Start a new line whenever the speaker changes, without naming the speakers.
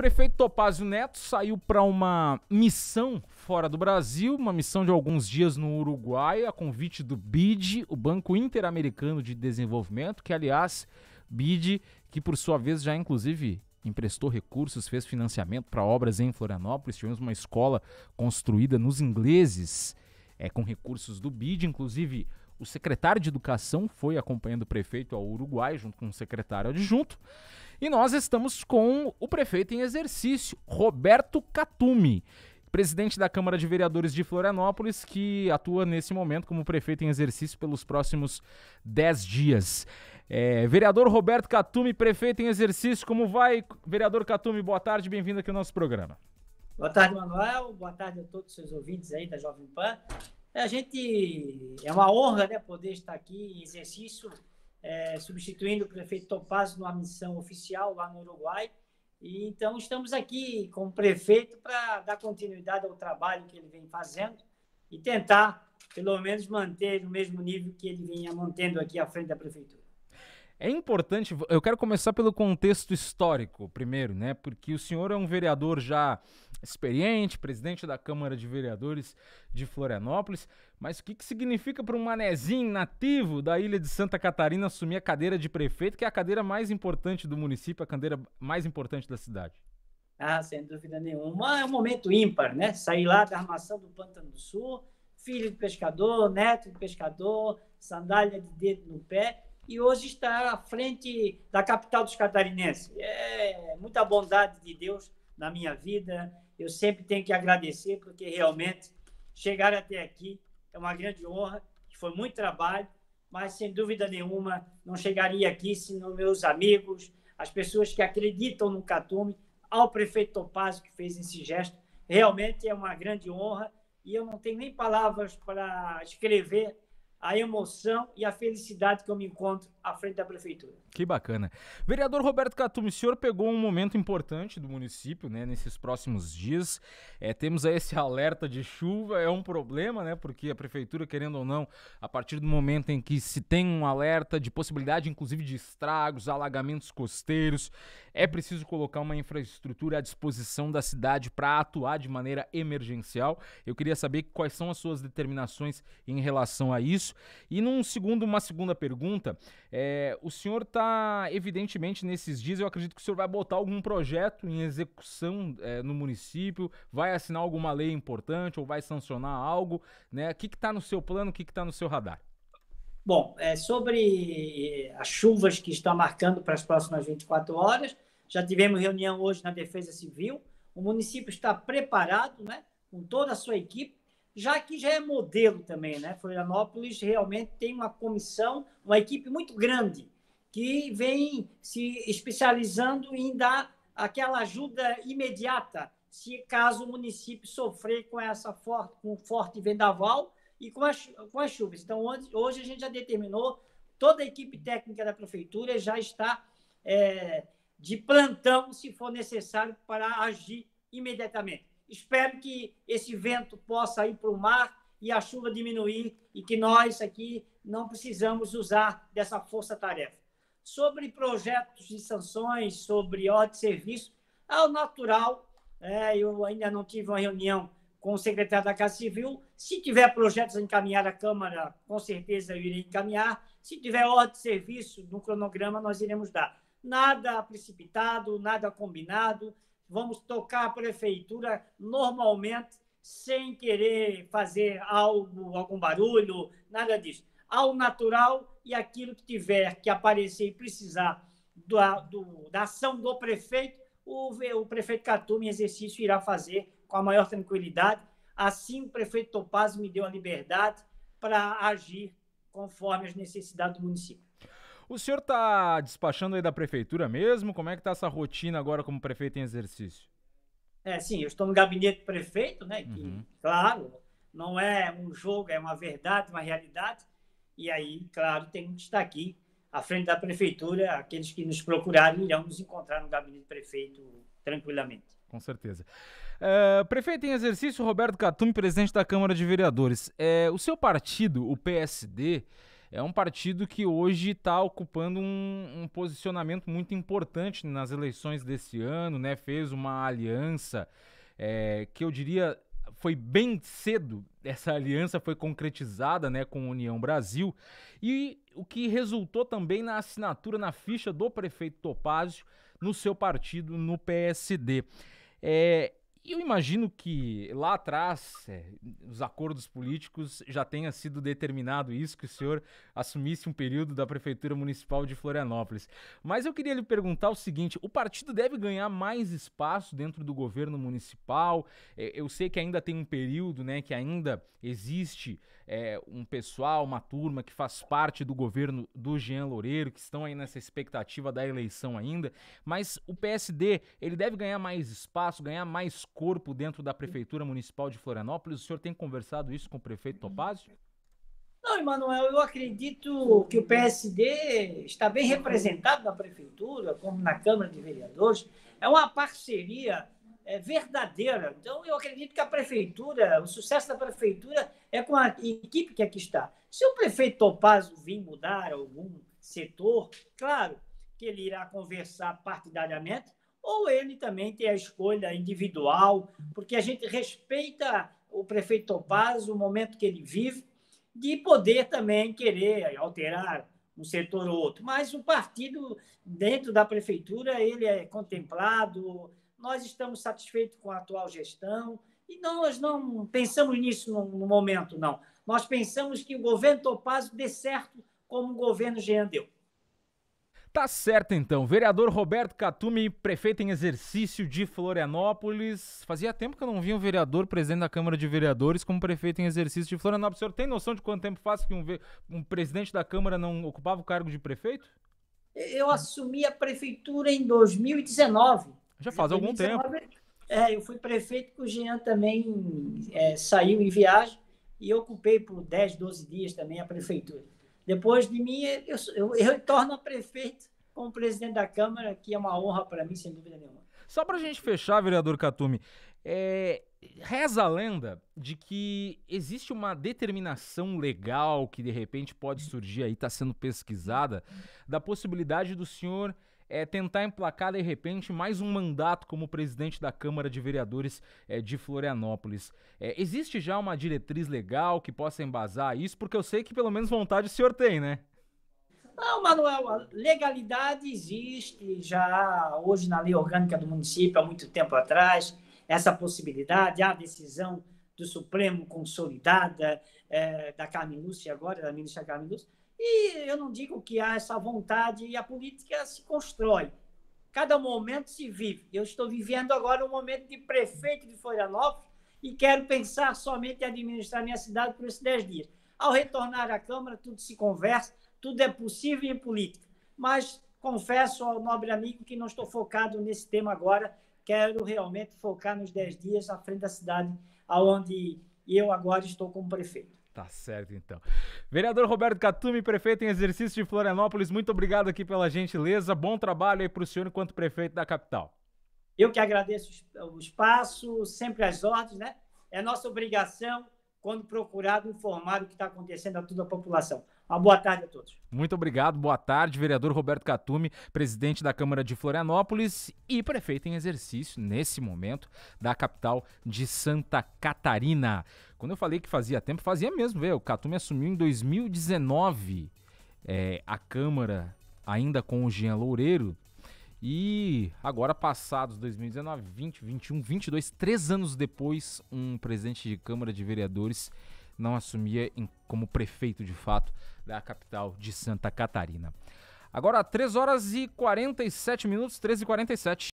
Prefeito Topázio Neto saiu para uma missão fora do Brasil, uma missão de alguns dias no Uruguai, a convite do BID, o Banco Interamericano de Desenvolvimento, que aliás, BID, que por sua vez já inclusive emprestou recursos, fez financiamento para obras em Florianópolis, tivemos uma escola construída nos ingleses, é, com recursos do BID, inclusive o secretário de Educação foi acompanhando o prefeito ao Uruguai, junto com o secretário adjunto. E nós estamos com o prefeito em exercício, Roberto Catume, presidente da Câmara de Vereadores de Florianópolis, que atua nesse momento como prefeito em exercício pelos próximos 10 dias. É, vereador Roberto Catume, prefeito em exercício, como vai? Vereador Catume, boa tarde, bem-vindo aqui ao nosso programa. Boa tarde,
Manuel. Boa tarde a todos os seus ouvintes aí da Jovem Pan. É, a gente é uma honra né, poder estar aqui em exercício, é, substituindo o prefeito Topaz numa missão oficial lá no Uruguai. E, então, estamos aqui com o prefeito para dar continuidade ao trabalho que ele vem fazendo e tentar, pelo menos, manter o mesmo nível que ele vinha mantendo aqui à frente da prefeitura.
É importante, eu quero começar pelo contexto histórico primeiro, né? Porque o senhor é um vereador já experiente, presidente da Câmara de Vereadores de Florianópolis, mas o que, que significa para um manezinho nativo da ilha de Santa Catarina assumir a cadeira de prefeito, que é a cadeira mais importante do município, a cadeira mais importante da cidade?
Ah, sem dúvida nenhuma. É um momento ímpar, né? Sair lá da armação do Pântano do Sul, filho de pescador, neto de pescador, sandália de dedo no pé e hoje está à frente da capital dos catarinenses. É muita bondade de Deus na minha vida. Eu sempre tenho que agradecer, porque realmente chegar até aqui é uma grande honra, foi muito trabalho, mas sem dúvida nenhuma não chegaria aqui se não meus amigos, as pessoas que acreditam no Catume, ao prefeito Topazio que fez esse gesto. Realmente é uma grande honra e eu não tenho nem palavras para escrever a emoção e a felicidade que eu me encontro à frente da prefeitura.
Que bacana. Vereador Roberto Catum, o senhor pegou um momento importante do município, né, nesses próximos dias. É, temos aí esse alerta de chuva, é um problema, né, porque a prefeitura, querendo ou não, a partir do momento em que se tem um alerta de possibilidade, inclusive, de estragos, alagamentos costeiros, é preciso colocar uma infraestrutura à disposição da cidade para atuar de maneira emergencial. Eu queria saber quais são as suas determinações em relação a isso isso? E num segundo, uma segunda pergunta, é, o senhor está, evidentemente, nesses dias, eu acredito que o senhor vai botar algum projeto em execução é, no município, vai assinar alguma lei importante ou vai sancionar algo, né? O que está no seu plano, o que está no seu radar?
Bom, é, sobre eh, as chuvas que estão marcando para as próximas 24 horas, já tivemos reunião hoje na Defesa Civil. O município está preparado, né, com toda a sua equipe, já que já é modelo também, né? Florianópolis realmente tem uma comissão, uma equipe muito grande que vem se especializando em dar aquela ajuda imediata se caso o município sofrer com essa forte, com forte vendaval e com as, com as chuvas. Então, hoje, hoje a gente já determinou, toda a equipe técnica da prefeitura já está é, de plantão, se for necessário, para agir imediatamente. Espero que esse vento possa ir para o mar e a chuva diminuir e que nós aqui não precisamos usar dessa força-tarefa. Sobre projetos de sanções, sobre ordem de serviço, ao natural, é, eu ainda não tive uma reunião com o secretário da Casa Civil. Se tiver projetos a encaminhar à Câmara, com certeza eu irei encaminhar. Se tiver ordem de serviço no cronograma, nós iremos dar. Nada precipitado, nada combinado vamos tocar a prefeitura normalmente, sem querer fazer algo, algum barulho, nada disso. Ao natural e aquilo que tiver que aparecer e precisar da, do, da ação do prefeito, o, o prefeito Catum, em exercício, irá fazer com a maior tranquilidade. Assim, o prefeito Topaz me deu a liberdade para agir conforme as necessidades do município.
O senhor está despachando aí da prefeitura mesmo? Como é que está essa rotina agora como prefeito em exercício?
É, sim, eu estou no gabinete prefeito, né? Que, uhum. claro, não é um jogo, é uma verdade, uma realidade. E aí, claro, tem que estar aqui à frente da prefeitura. Aqueles que nos procurarem irão nos encontrar no gabinete prefeito tranquilamente. Com certeza. Uh, prefeito em exercício, Roberto Catume, presidente da Câmara de
Vereadores. É, o seu partido, o PSD, é um partido que hoje está ocupando um, um, posicionamento muito importante nas eleições desse ano, né? Fez uma aliança é, que eu diria foi bem cedo essa aliança foi concretizada né, com a União Brasil e o que resultou também na assinatura na ficha do prefeito Topázio no seu partido, no PSD. É, e eu imagino que lá atrás, é, os acordos políticos já tenha sido determinado isso, que o senhor assumisse um período da Prefeitura Municipal de Florianópolis. Mas eu queria lhe perguntar o seguinte: o partido deve ganhar mais espaço dentro do governo municipal? É, eu sei que ainda tem um período, né, que ainda existe é, um pessoal, uma turma que faz parte do governo do Jean Loureiro, que estão aí nessa expectativa da eleição ainda, mas o PSD ele deve ganhar mais espaço, ganhar mais corpo dentro da Prefeitura Municipal de Florianópolis? O senhor tem conversado isso com o prefeito
Topazio? Não, Emanuel, eu acredito que o PSD está bem representado na Prefeitura, como na Câmara de Vereadores. É uma parceria é, verdadeira. Então, eu acredito que a Prefeitura, o sucesso da Prefeitura é com a equipe que aqui está. Se o prefeito Topazio vir mudar algum setor, claro que ele irá conversar partidariamente, ou ele também tem a escolha individual, porque a gente respeita o prefeito Topaz, o momento que ele vive, de poder também querer alterar um setor ou outro. Mas o partido, dentro da prefeitura, ele é contemplado, nós estamos satisfeitos com a atual gestão, e nós não pensamos nisso no, momento, não. Nós pensamos que o governo Topaz dê certo como o governo Jean deu.
Tá certo então. Vereador Roberto Catume, prefeito em exercício de Florianópolis. Fazia tempo que eu não via um vereador presidente da Câmara de Vereadores como prefeito em exercício de Florianópolis. O senhor tem noção de quanto tempo faz que um, um presidente da Câmara não ocupava o cargo de prefeito?
Eu assumi a prefeitura em 2019. Já faz 2019, algum tempo. É, eu fui prefeito que o Jean também é, saiu em viagem e ocupei por 10, 12 dias também a prefeitura. Depois de mim, eu, eu, eu torno prefeito como presidente da Câmara, que é uma honra para mim, sem dúvida nenhuma. Só para a gente
fechar, vereador Catume,
é, reza a lenda de que existe
uma determinação legal que de repente pode surgir aí, está sendo pesquisada, da possibilidade do senhor é, tentar emplacar de repente mais um mandato como presidente da Câmara de Vereadores é, de Florianópolis. É, existe já uma diretriz legal que possa embasar isso? Porque eu sei que pelo menos vontade o senhor tem, né?
Não, Manuel, a legalidade existe já hoje na lei orgânica do município, há muito tempo atrás, essa possibilidade, a decisão do Supremo consolidada, é, da Carmen Lúcia agora, da ministra Carmen Lúcia, e eu não digo que há essa vontade e a política se constrói. Cada momento se vive. Eu estou vivendo agora um momento de prefeito de Florianópolis e quero pensar somente em administrar minha cidade por esses 10 dias. Ao retornar à Câmara, tudo se conversa, tudo é possível em política. Mas confesso ao nobre amigo que não estou focado nesse tema agora. Quero realmente focar nos 10 dias à frente da cidade, aonde eu agora estou como prefeito.
Tá certo, então. Vereador Roberto Catume prefeito em exercício de Florianópolis, muito obrigado aqui pela gentileza. Bom trabalho aí para o senhor enquanto prefeito da capital.
Eu que agradeço o espaço, sempre as ordens, né? É nossa obrigação, quando procurado, informar o que está acontecendo a toda a população. Uma boa tarde a todos.
Muito obrigado, boa tarde, vereador Roberto Catume, presidente da Câmara de Florianópolis e prefeito em exercício, nesse momento, da capital de Santa Catarina. Quando eu falei que fazia tempo, fazia mesmo, velho. O Catumi assumiu em 2019 é, a Câmara, ainda com o Jean Loureiro. E agora, passados 2019, 20, 21, 22, três anos depois, um presidente de Câmara de Vereadores não assumia em, como prefeito de fato da capital de Santa Catarina. Agora, 3 horas e 47 minutos, 13 h 47.